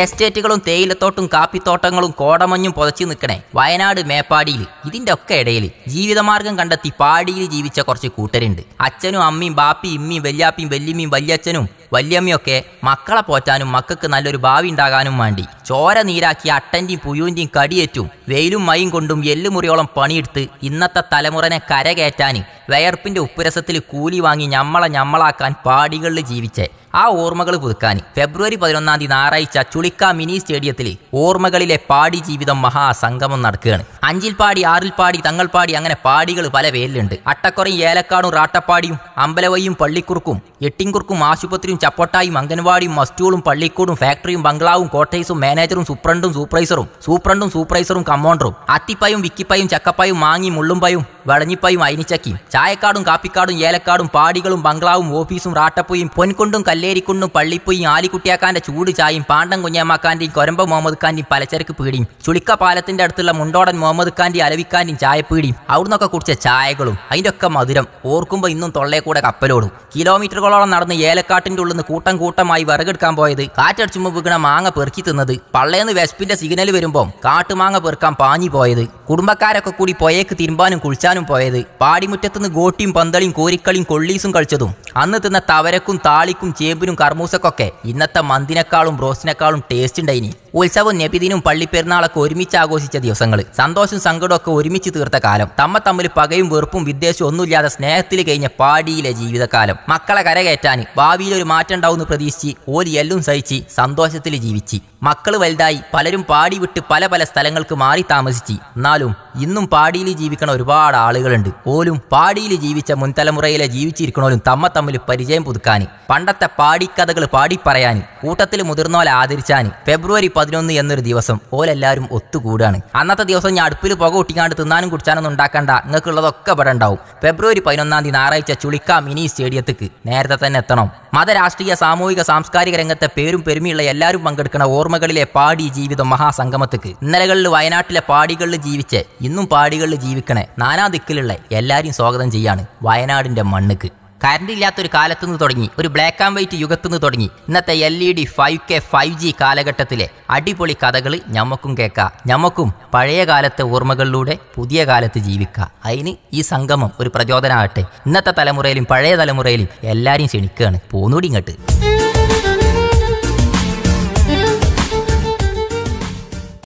എസ്റ്റേറ്റുകളും തേയിലത്തോട്ടും കാപ്പിത്തോട്ടങ്ങളും കോടമഞ്ഞും പുതച്ചു നിൽക്കണേ വയനാട് മേപ്പാടിയിൽ ഇതിന്റെ ഒക്കെ ഇടയിൽ ജീവിതമാർഗം കണ്ടെത്തി പാടിയിൽ ജീവിച്ച കുറച്ച് കൂട്ടരുണ്ട് അച്ഛനും അമ്മയും ബാപ്പിയും ഇമ്മിയും വല്യാപ്പിയും വല്യമ്മയും വല്യച്ഛനും വല്യമ്മയൊക്കെ മക്കളെ പോറ്റാനും മക്കൾക്ക് നല്ലൊരു ഭാവി ഉണ്ടാകാനും വേണ്ടി ചോര നീരാക്കി അട്ടൻ്റെയും പുയുവിൻ്റെയും കടിയേറ്റും വെയിലും മയും കൊണ്ടും എല്ലുമുറിയോളം പണിയെടുത്ത് ഇന്നത്തെ തലമുറനെ കരകയറ്റാൻ വയർപ്പിന്റെ ഉപ്പുരസത്തിൽ കൂലി വാങ്ങി ഞമ്മളെ ഞമ്മളാക്കാൻ പാടികളിൽ ജീവിച്ചേ ആ ഓർമ്മകൾ പുതുക്കാൻ ഫെബ്രുവരി പതിനൊന്നാം തീയതി ഞായറാഴ്ച ചുളിക്ക മിനി സ്റ്റേഡിയത്തിൽ ഓർമ്മകളിലെ പാടി ജീവിതം മഹാസംഗമം നടക്കുകയാണ് അഞ്ചിൽ പാടി ആറിൽ പാടി തങ്ങൾ പാടി അങ്ങനെ പാടികൾ പല പേരിലുണ്ട് അട്ടക്കുറയും ഏലക്കാടും റാട്ടപ്പാടിയും അമ്പലവയും പള്ളിക്കുറുക്കും എട്ടിൻകുറുക്കും ആശുപത്രിയും ചപ്പോട്ടായും അംഗൻവാടിയും മസ്റ്റൂളും പള്ളിക്കൂടും ഫാക്ടറിയും ബംഗ്ലാവും കോട്ടേഴ്സും മാനേജറും സൂപ്രണ്ടും സൂപ്രൈസറും സൂപ്രണ്ടും സൂപ്രൈസറും കമ്മൗണ്ടറും അത്തിപ്പയും വിക്കിപ്പയും ചക്കപ്പയും മാങ്ങി മുള്ളുംപയും വളഞ്ഞിപ്പയും അയിനിച്ചക്കിയും ചായക്കാടും കാപ്പിക്കാടും ഏലക്കാടും പാടികളും ബംഗ്ലാവും ഓഫീസും റാട്ടപ്പുയും പൊൻകൊണ്ടും കല്ലേരിക്കുണ്ടും പള്ളിപ്പുയും ആലിക്കുട്ടിയാക്കാന്റെ ചൂട് ചായയും പാണ്ടം കുഞ്ഞാമാക്കാന്റെയും കൊരമ്പ മുഹമ്മദ് ഖാന്റെയും പലചരക്ക് പീടിയും ചുളിക്ക പാലത്തിന്റെ അടുത്തുള്ള മുണ്ടോടൻ മുഹമ്മദ് ഖാന്റെയും അലവിക്കാന്റെയും ചായപ്പീടിയും അവിടുന്നൊക്കെ കുടിച്ച ചായകളും അതിൻ്റെ ഒക്കെ മധുരം ഓർക്കുമ്പോൾ ഇന്നും തൊള്ളയെ കൂടെ കപ്പലോടും കിലോമീറ്ററുകളോളം നടന്ന് ഏലക്കാട്ടിന്റെ ഉള്ളിൽ നിന്ന് കൂട്ടം കൂട്ടമായി വിറകെടുക്കാൻ പോയത് കാറ്റടിച്ചു വീണ മാങ്ങ പെറുക്കി തിന്നത് പള്ളയെന്ന് വെസ്പിന്റെ സിഗ്നൽ വരുമ്പോൾ കാട്ടുമാങ്ങ പെറുക്കാൻ പാഞ്ഞു പോയത് കുടുംബക്കാരൊക്കെ കൂടി പുയക്ക് തിരുമ്പാനും കുളിച്ചാനും പോയത് പാടിമുറ്റത്ത് അന്ന് ഗോട്ടിയും പന്തളിയും കോരിക്കളിയും കൊള്ളീസും കളിച്ചതും അന്ന് തിന്ന തവരക്കും താളിക്കും ചേമ്പിനും കർമൂസക്കൊക്കെ ഇന്നത്തെ മന്തിനേക്കാളും ബ്രോസ്റ്റിനേക്കാളും ടേസ്റ്റ് ഉണ്ടായിനി ഉത്സവവും നബിദിനും പള്ളിപ്പെരുന്നാളൊക്കെ ഒരുമിച്ച് ആഘോഷിച്ച ദിവസങ്ങൾ സന്തോഷവും സങ്കടമൊക്കെ ഒരുമിച്ച് തീർത്ത കാലം തമ്മ തമ്മിൽ പകയും വെറുപ്പും വിദ്വേഷവും ഒന്നുമില്ലാതെ സ്നേഹത്തിൽ കഴിഞ്ഞ പാടിയിലെ ജീവിതകാലം മക്കളെ കരകയറ്റാൻ ഭാവിയിൽ ഒരു മാറ്റം ഉണ്ടാവുമെന്ന് പ്രതീക്ഷിച്ച് ഓലി എല്ലും സഹിച്ച് സന്തോഷത്തിൽ ജീവിച്ചു മക്കൾ വലുതായി പലരും പാടി വിട്ട് പല പല സ്ഥലങ്ങൾക്ക് മാറി താമസിച്ചു എന്നാലും ഇന്നും പാടിയിൽ ജീവിക്കണ ഒരുപാട് ആളുകളുണ്ട് ഓലും പാടിയിൽ ജീവിച്ച മുൻതലമുറയിലെ ജീവിച്ചിരിക്കണോലും തമ്മ തമ്മിൽ പരിചയം പുതുക്കാൻ പണ്ടത്തെ പാടിക്കഥകൾ പാടിപ്പറയാൻ കൂട്ടത്തിൽ മുതിർന്നോലെ ആദരിച്ചാൻ ഫെബ്രുവരി പതിനൊന്ന് എന്നൊരു ദിവസം ഓലെല്ലാവരും ഒത്തുകൂടാണ് അന്നത്തെ ദിവസം ഞാൻ അടുപ്പിൽ പുക ഒട്ടിക്കാണ്ട് തിന്നാനും കുടിച്ചാനൊന്നും ഉണ്ടാക്കണ്ട നിങ്ങൾക്കുള്ളതൊക്കെ ഇവിടെ ഉണ്ടാവും ഫെബ്രുവരി പതിനൊന്നാം തീയതി ഞായറാഴ്ച ചുളിക്ക മിനി സ്റ്റേഡിയത്തേക്ക് നേരത്തെ തന്നെ എത്തണം മതരാഷ്ട്രീയ സാമൂഹിക സാംസ്കാരിക രംഗത്തെ പേരും പെരുമയുള്ള എല്ലാവരും പങ്കെടുക്കുന്ന ഓർമ്മകളിലെ പാടി ജീവിതം മഹാസംഗമത്തേക്ക് ഇന്നലകളിൽ വയനാട്ടിലെ പാടികളിൽ ജീവിച്ച് ഇന്നും പാടികളിൽ ജീവിക്കണേ നാനാ ദിക്കിലുള്ള എല്ലാവരും സ്വാഗതം ചെയ്യാണ് വയനാടിന്റെ മണ്ണുക്ക് കറണ്ട് ഇല്ലാത്തൊരു കാലത്തു നിന്ന് തുടങ്ങി ഒരു ബ്ലാക്ക് ആൻഡ് വൈറ്റ് യുഗത്തു നിന്ന് തുടങ്ങി ഇന്നത്തെ LED five K five G ഫൈവ് ജി കാലഘട്ടത്തിലെ അടിപൊളി കഥകൾ ഞമ്മക്കും കേൾക്കാം ഞമ്മക്കും പഴയ കാലത്തെ ഓർമ്മകളിലൂടെ പുതിയ കാലത്ത് ജീവിക്കാം അതിന് ഈ സംഗമം ഒരു പ്രചോദനമാകട്ടെ ഇന്നത്തെ തലമുറയിലും പഴയ തലമുറയിലും എല്ലാവരും ക്ഷണിക്കുകയാണ് പോന്നൂടി ഇങ്ങോട്ട്